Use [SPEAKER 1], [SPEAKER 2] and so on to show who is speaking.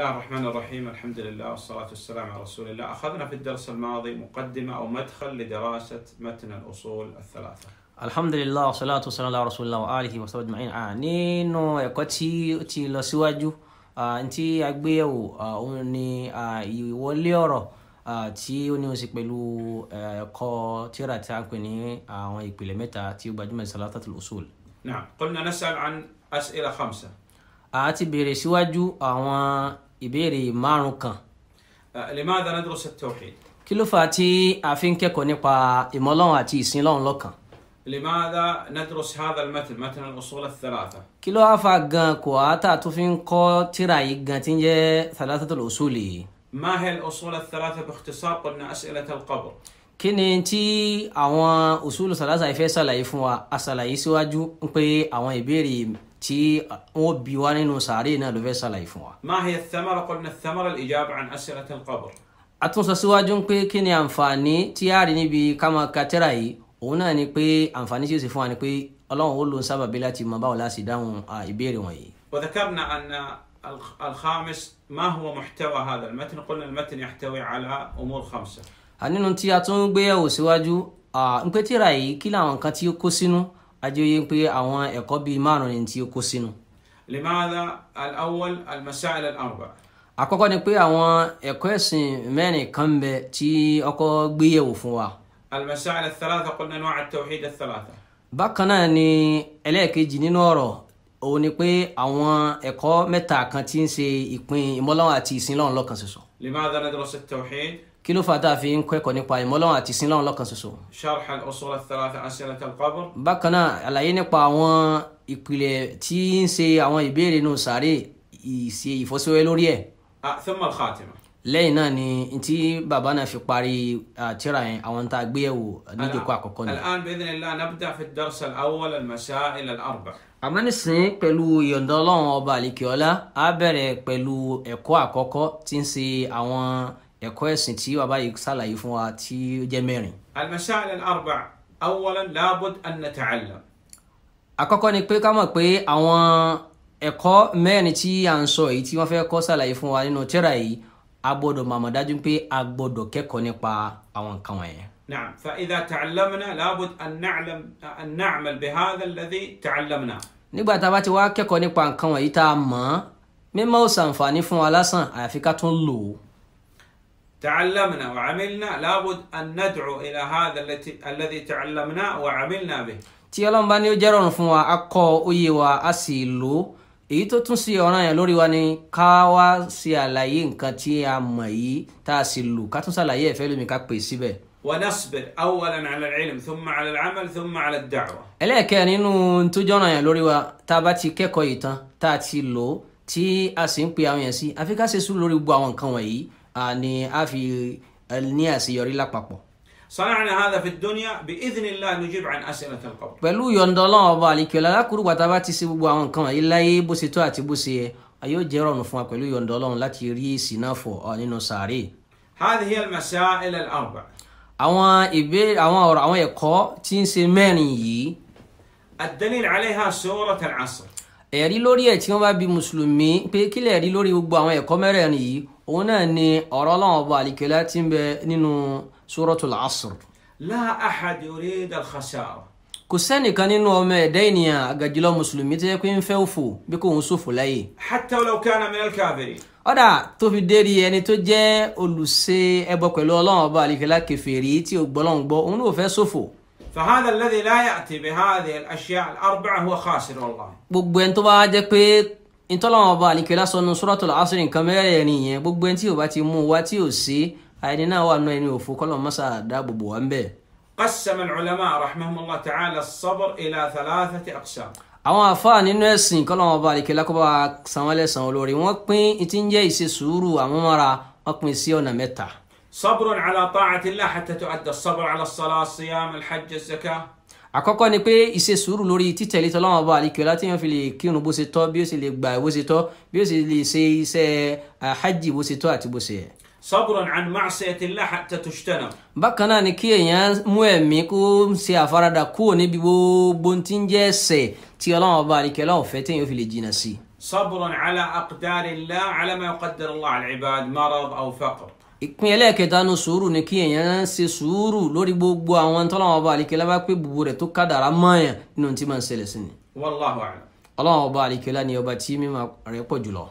[SPEAKER 1] الله الرحمن الرحيم الحمد لله والصلاة والسلام على رسول الله أخذنا في الدرس الماضي مقدمة أو مدخل لدراسة متن الأصول الثلاثة
[SPEAKER 2] الحمد لله والصلاة والسلام على رسول الله وآله وصحبه أجمعين nínú ẹ̀kọ́ tí ó ti لسواجو انتي síwájú أوني ah, يوليورو agbéyẹ̀wò ah, òun ni ah, ìwọlé ọ̀rọ̀ tí ó ní ó ṣe pẹ̀lú eh, ẹ̀kọ́ tíra tí a ń pè ní àwọn ìpìlẹ̀ mẹ́ta tí ó gbajúmọ̀ Salatul Usul.
[SPEAKER 1] نعم قلنا نسأل عن أسئلة خمسة.
[SPEAKER 2] a ti béèrè síwájú àwọn ìbéèrè márùn kan.
[SPEAKER 1] Uh, limadha nadrusu at-tawhid.
[SPEAKER 2] kí ló fà á tí a fi ń kẹ́kọ̀ọ́ nípa ìmọ̀lọ́run àti ìsìn Ọlọ́run lọ́kan.
[SPEAKER 1] limadha nadrusu hadha al-matn matn al-usul ath-thalatha.
[SPEAKER 2] kí ló wá fa gan kò á tà tó fi ń kọ́ tíra yìí gan tí ń jẹ́ thalathatul usul yìí.
[SPEAKER 1] ma hiya al-usul ath-thalatha bi-ikhtisar qulna
[SPEAKER 2] kí ni tí àwọn usulu thalatha ìfẹ́ ṣàlàyé fún wa àṣàlàyé síwájú ń pé àwọn ìbéèrè tí wọn bí wa nínú sàárè náà ló fẹ́ ṣàlàyé fún wa.
[SPEAKER 1] ma hiya thamara qulna thamara al-ijaba an as'ilati al-qabr.
[SPEAKER 2] àtúnṣe síwájú pé kí ni àǹfààní tí a rí níbi kama katera yìí òun náà ni pé àǹfààní tí ó sì fún wa ni pé ọlọ́run ó lo sábàbí láti mọ báwo láti dáhùn ìbéèrè wọ̀nyí.
[SPEAKER 1] wa dhakarna anna al-khamis ma huwa muhtawa hadha al-matn qulna al-matn yahtawi ala umur khamsa.
[SPEAKER 2] ànínú tí a tún gbé yẹ̀wò síwájú ń pé tíra yìí kí làwọn kan tí ó kó sínú ajóyè pé àwọn ẹ̀kọ́ bíi márùn ni tí ó kó sínú.
[SPEAKER 1] limaada al-awwal al-masail al-arba.
[SPEAKER 2] àkọ́kọ́ ni pé àwọn ẹ̀kọ́ ẹ̀sìn mẹ́rin kan bẹ tí ọkọ gbéyẹ̀wò fún wa.
[SPEAKER 1] al-masail al-thalatha qulna anwa' at-tawhid al-thalatha.
[SPEAKER 2] bákan ni ẹlẹ́ẹ̀kejì nínú ọ̀rọ̀ òun ni pé àwọn ẹ̀kọ́ mẹ́ta kan tí ń ṣe ìpín ìmọ̀láwọn àti ìsìn lọ́run lọ́kan ṣoṣo.
[SPEAKER 1] limaada at-tawhid
[SPEAKER 2] kí ló fà tá a fi ń kẹ́kọ̀ọ́ nípa ìmọ̀lọ́run àti ìsìn Ọlọ́run lọ́kan ṣoṣo.
[SPEAKER 1] sharh al-usul ath-thalatha an silat al-qabr.
[SPEAKER 2] bákan náà àlàyé nípa àwọn ìpìlẹ̀ tí ń ṣe àwọn ìbéèrè nù sàárè ìṣe ìfọ́síwẹ́ lórí ẹ̀. thumma al-khatima. lẹ́yìn náà ni tí bàbá náà fi parí àtìrà yẹn àwọn tá a gbé yẹ̀wò níjókòó àkọ́kọ́ ni. àmọ́ nísìnyí pẹ̀lú ìyọ̀ǹda Ọlọ́run ọba àlìkíọ́lá á bẹ̀rẹ̀ pẹ̀lú ẹ̀kọ́ àkọ́kọ́ tí ń ṣe àwọn ẹ̀kọ́ ẹ̀sìn tí bàbá yìí ṣàlàyé fún wa tí ó jẹ́ mẹ́rin.
[SPEAKER 1] al-masail al-arba'a awwalan labud an nata'allam.
[SPEAKER 2] àkọ́kọ́ ni pé ká mọ̀ pé àwọn ẹ̀kọ́ mẹ́rin tí à ń sọ èyí tí wọ́n fẹ́ kọ́ ṣàlàyé fún wa nínú tírà yìí a gbọ́dọ̀ màmọ́ dájú pé a gbọ́dọ̀ kẹ́kọ̀ọ́ nípa àwọn nǹkan wọ̀nyẹn.
[SPEAKER 1] نعم فإذا تعلمنا لابد أن نعلم أن نعمل بهذا الذي تعلمناه
[SPEAKER 2] nígbà tá a bá ti wá kẹ́kọ̀ọ́ nípa nǹkan wọ̀nyí tá a mọ̀ ọ́ mímọ̀ ò ṣàǹfààní fún wa lásán àyàfi ká tún lò ó.
[SPEAKER 1] تعلمنا وعملنا لابد أن ندعو إلى هذا التي الذي تعلمنا وعملنا به
[SPEAKER 2] tí ọlọ́run bá ní ó jẹ́ rọrùn fún wa a kọ́ òye wa a sì lò ó èyí tó tún sí ọ̀ràn yẹn lórí wa ni ká wá sí àlàyé nǹkan tí a mọ̀ yìí tá a sì lò ká tún ṣàlàyé ẹ̀fẹ́ lómi ká pè síbẹ̀.
[SPEAKER 1] ونصبر أولا على العلم ثم على العمل ثم على الدعوة.
[SPEAKER 2] ẹlẹ́ẹ̀kẹ́ nínú tó jẹ́ ọ̀ràn yẹn lórí wa tá a bá ti kẹ́kọ̀ọ́ ìtàn tá a ti lò ó tí a sì ń pe àwọn yẹn sí àfi ká ṣe sùúrù lórí gbogbo àwọn nǹkan wọ̀nyí ni a fi ní àṣeyọrí lápapọ̀.
[SPEAKER 1] صنعنا هذا في الدنيا بإذن الله نجيب عن أسئلة القبر.
[SPEAKER 2] pẹ̀lú yọ̀ǹda ọlọ́run ọba àlekèọ́lá lákùrú bàtà bá ti ṣe gbogbo àwọn nǹkan wọ̀nyí láyé bó ṣe tó àti bó ṣe yẹ a yóò jẹ́ rọrùn fún wa pẹ̀lú yọ̀ǹda ọlọ́run láti rí èsì náà fọ̀ nínú sàárè.
[SPEAKER 1] هذه المسائل الأربع.
[SPEAKER 2] àwọn ìbéèrè àwọn ọ̀rọ̀ àwọn ẹ̀kọ́ tí ń ṣe mẹ́rin yìí. الدليل عليها سورة العصر. ẹ̀rí lórí ẹ̀ tí wọ́n bá bi mùsùlùmí pé kílẹ̀ ẹ̀rí lórí gbogbo àwọn ẹ̀kọ́ mẹ́rẹ̀ẹ̀rin yìí òun náà ni ọ̀rọ̀ ọlọ́run ọba àlìkẹ́lá ti ń bẹ nínú suratul asr.
[SPEAKER 1] la ahad yurid al-khasara.
[SPEAKER 2] kò sẹ́nìkan nínú ọmọ ẹ̀dá ènìyàn àgàjùlọ mùsùlùmí tó yẹ pé ń fẹ́ òfò bí kò ń ṣòfò láyè.
[SPEAKER 1] hatta law kana min al-kafirin.
[SPEAKER 2] ọ̀dà tó fi dérí ẹni tó jẹ́ olùṣe ẹbọ pẹ̀lú ọlọ́run ọba àlìkẹ́lá kèfèrí
[SPEAKER 1] فهذا الذي لا يأتي بهذه الأشياء الأربعة هو خاسر والله.
[SPEAKER 2] gbogbo ẹni ntọ́lọ́wọ́n ọba àlìkẹ́lá sọnù suratul asri nǹkan mẹ́rẹ̀ẹ̀rin nìyẹn gbogbo ẹni tí ò bá ti mú wá tí ò sí àìní náà wà nù ẹni òfo kọ́lọ̀ mọ́sá dáàbò bò wá ń bẹ̀.
[SPEAKER 1] qassama al-ulama rahimahumullah ta'ala as ila thalathati aqsam.
[SPEAKER 2] àwọn àfáà nínú ẹ̀sìn kọ́lọ́wọ́n ọba àlìkẹ́lá kọ́ bá sanwó lẹ́sàn olórí wọ́n pín ti ń jẹ́ ìṣe sùúrù àwọn wọ́n pín sí ọ̀nà mẹ́ta. sabrun àkọ́kọ́ ni pé ìṣe sùúrù lórí títẹ̀lé tọ́lọ́wọ́n ọba àlìkíọ́lá tí wọ́n fi lè kírun bó ṣe tọ́ bí ó sì lè gbà bó ṣe tọ́ bí ó sì lè ṣe iṣẹ́ hajj bó ṣe tọ́ àti bó ṣe yẹ.
[SPEAKER 1] sabran an ma'siyatillah hatta tujtanab.
[SPEAKER 2] bákan náà ni kí èèyàn mú ẹ̀mí kó ṣe àfaradà kúrò níbi gbogbo tí ń jẹ́ ẹ̀ṣẹ̀ tí ọlọ́wọ́n ọba àlìkíọ́lá ọ̀fẹ́ téèyàn fi lè jìnnà sí. sabran ìpín ẹlẹ́ẹ̀kẹta nu sùúrù ni kí èèyàn ṣe sùúrù lórí gbogbo àwọn tọ́lọ́wọ́n ọba àlìkẹ́lá bá pé bùbù rẹ̀ tó kádàrá mọ́ọ̀yàn nínú tí máa ń ṣẹlẹ̀ sí ni. Wallahu a'lam. ọlọ́wọ́n ọba àlìkẹ́lá ni ọba tí mímọ̀ rẹ̀ pọ̀ jùlọ.